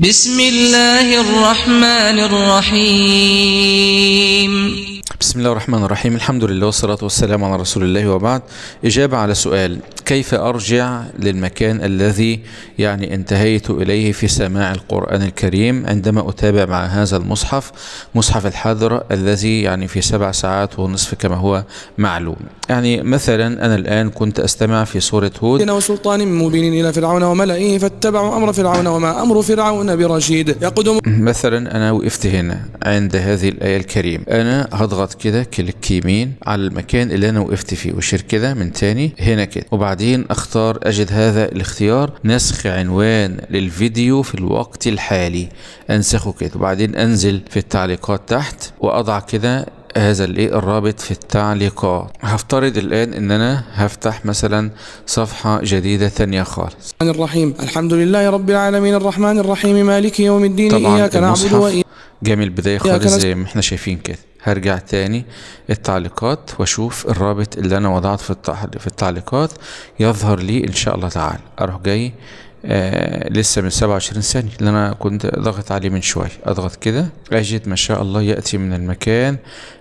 بسم الله الرحمن الرحيم بسم الله الرحمن الرحيم الحمد لله والصلاة والسلام على رسول الله وبعد إجابة على سؤال كيف أرجع للمكان الذي يعني انتهيت إليه في سماع القرآن الكريم عندما أتابع مع هذا المصحف مصحف الحذر الذي يعني في سبع ساعات ونصف كما هو معلوم يعني مثلا أنا الآن كنت أستمع في سورة هود وسلطان مبين إلى فرعون وملئه فاتبعوا أمر فرعون وما أمر فرعون برشيد يقدم مثلا أنا وقفت هنا عند هذه الآية الكريمة أنا هضغط كده كليك يمين على المكان اللي أنا وقفت فيه وشير كده من تاني هنا كده وبعد بعدين اختار اجد هذا الاختيار نسخ عنوان للفيديو في الوقت الحالي انسخه كده وبعدين انزل في التعليقات تحت واضع كده هذا الايه الرابط في التعليقات هفترض الان ان انا هفتح مثلا صفحة جديدة ثانية خالص الرحمن الرحيم الحمد لله رب العالمين الرحمن الرحيم مالك يوم الدين اياك نعبد واياك جامي البداية خالص زي ما احنا شايفين كده هرجع تاني التعليقات واشوف الرابط اللي انا وضعته في في التعليقات يظهر لي ان شاء الله تعالى اروح جاي آه لسه من 27 ثانية اللي انا كنت ضغط عليه من شوية اضغط كده اجد ما شاء الله يأتي من المكان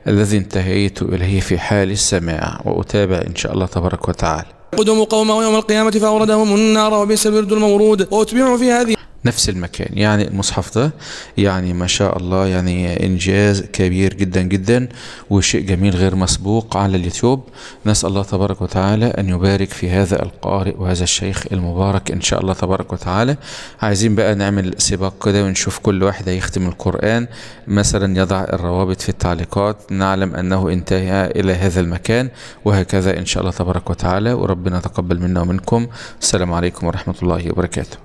الذي انتهيت اليه في حال السماع واتابع ان شاء الله تبارك وتعالى قدوم قومه يوم القيامة فأوردهم النار وبئس الورد المورود وأتبعوا في هذه نفس المكان يعني المصحف ده يعني ما شاء الله يعني إنجاز كبير جدا جدا وشيء جميل غير مسبوق على اليوتيوب نسأل الله تبارك وتعالى أن يبارك في هذا القارئ وهذا الشيخ المبارك إن شاء الله تبارك وتعالى عايزين بقى نعمل سباق كده ونشوف كل واحد هيختم القرآن مثلا يضع الروابط في التعليقات نعلم أنه انتهى إلى هذا المكان وهكذا إن شاء الله تبارك وتعالى وربنا تقبل منا ومنكم السلام عليكم ورحمة الله وبركاته